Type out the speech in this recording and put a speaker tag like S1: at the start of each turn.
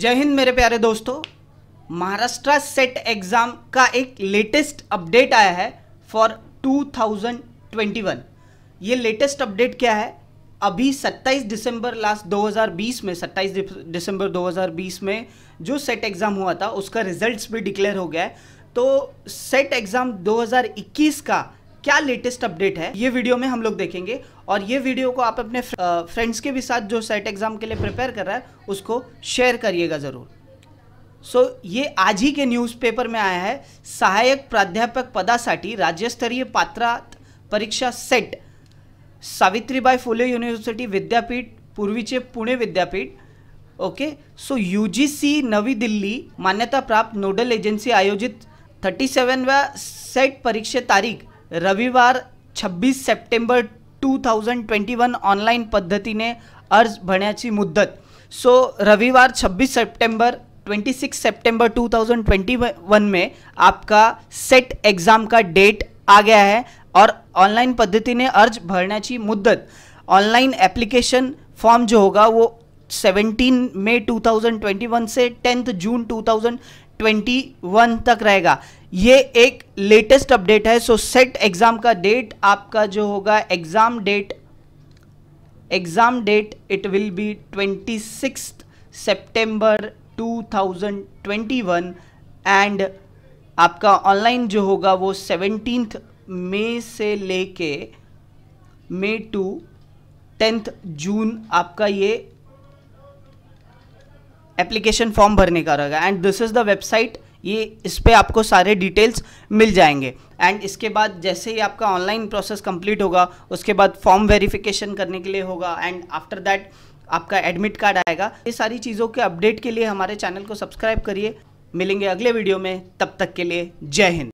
S1: जय हिंद मेरे प्यारे दोस्तों महाराष्ट्र सेट एग्ज़ाम का एक लेटेस्ट अपडेट आया है फॉर 2021 ये लेटेस्ट अपडेट क्या है अभी 27 दिसंबर लास्ट 2020 में 27 दिसंबर 2020 में जो सेट एग्ज़ाम हुआ था उसका रिजल्ट्स भी डिक्लेयर हो गया है तो सेट एग्ज़ाम 2021 का क्या लेटेस्ट अपडेट है ये वीडियो में हम लोग देखेंगे और ये वीडियो को आप अपने फ्रेंड्स के भी साथ जो सेट एग्ज़ाम के लिए प्रिपेयर कर रहा है उसको शेयर करिएगा ज़रूर सो so, ये आज ही के न्यूज़पेपर में आया है सहायक प्राध्यापक पदासाठी स्तरीय पात्रा परीक्षा सेट सावित्रीबाई फुले यूनिवर्सिटी विद्यापीठ पूर्वीचे पुणे विद्यापीठ okay so you Navi Delhi मान्यता प्राप्त नोडल एजेंसी आयोजित थर्टी सेवनवा सेट परीक्षा तारीख रविवार 26 सप्टेंबर 2021 ऑनलाइन पद्धति ने अर्ज भरण्याची मुद्दत सो रविवार 26 सप्टेंबर 26 सितंबर 2021 में आपका सेट एग्ज़ाम का डेट आ गया है और ऑनलाइन पद्धति ने अर्ज भरने की मुद्दत ऑनलाइन एप्लीकेशन फॉर्म जो होगा वो 17 मई 2021 से टेंथ जून 2021 तक रहेगा ये एक लेटेस्ट अपडेट है सो सेट एग्ज़ाम का डेट आपका जो होगा exam date exam date it will be twenty six 2021 and आपका ऑनलाइन जो होगा वो सेवनटीन्थ मई से लेके मई टू टेंथ जून आपका ये एप्लीकेशन फॉर्म भरने का रहेगा and this is the website ये इस पर आपको सारे डिटेल्स मिल जाएंगे एंड इसके बाद जैसे ही आपका ऑनलाइन प्रोसेस कंप्लीट होगा उसके बाद फॉर्म वेरिफिकेशन करने के लिए होगा एंड आफ्टर दैट आपका एडमिट कार्ड आएगा ये सारी चीज़ों के अपडेट के लिए हमारे चैनल को सब्सक्राइब करिए मिलेंगे अगले वीडियो में तब तक के लिए जय हिंद